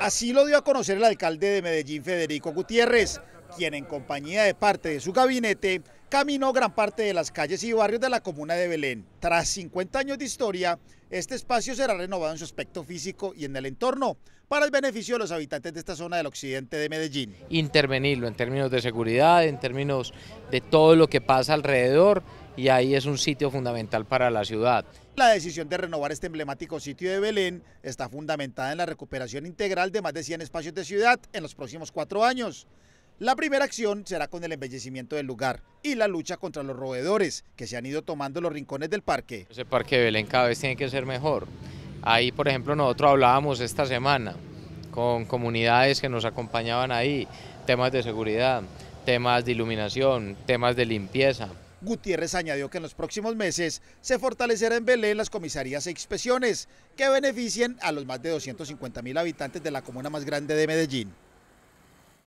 Así lo dio a conocer el alcalde de Medellín, Federico Gutiérrez, quien en compañía de parte de su gabinete caminó gran parte de las calles y barrios de la comuna de Belén. Tras 50 años de historia, este espacio será renovado en su aspecto físico y en el entorno para el beneficio de los habitantes de esta zona del occidente de Medellín. Intervenirlo en términos de seguridad, en términos de todo lo que pasa alrededor y ahí es un sitio fundamental para la ciudad. La decisión de renovar este emblemático sitio de Belén está fundamentada en la recuperación integral de más de 100 espacios de ciudad en los próximos cuatro años. La primera acción será con el embellecimiento del lugar y la lucha contra los roedores que se han ido tomando los rincones del parque. Ese parque de Belén cada vez tiene que ser mejor. Ahí, por ejemplo, nosotros hablábamos esta semana con comunidades que nos acompañaban ahí, temas de seguridad, temas de iluminación, temas de limpieza. Gutiérrez añadió que en los próximos meses se fortalecerá en Belén las comisarías e inspecciones que beneficien a los más de 250 mil habitantes de la comuna más grande de Medellín.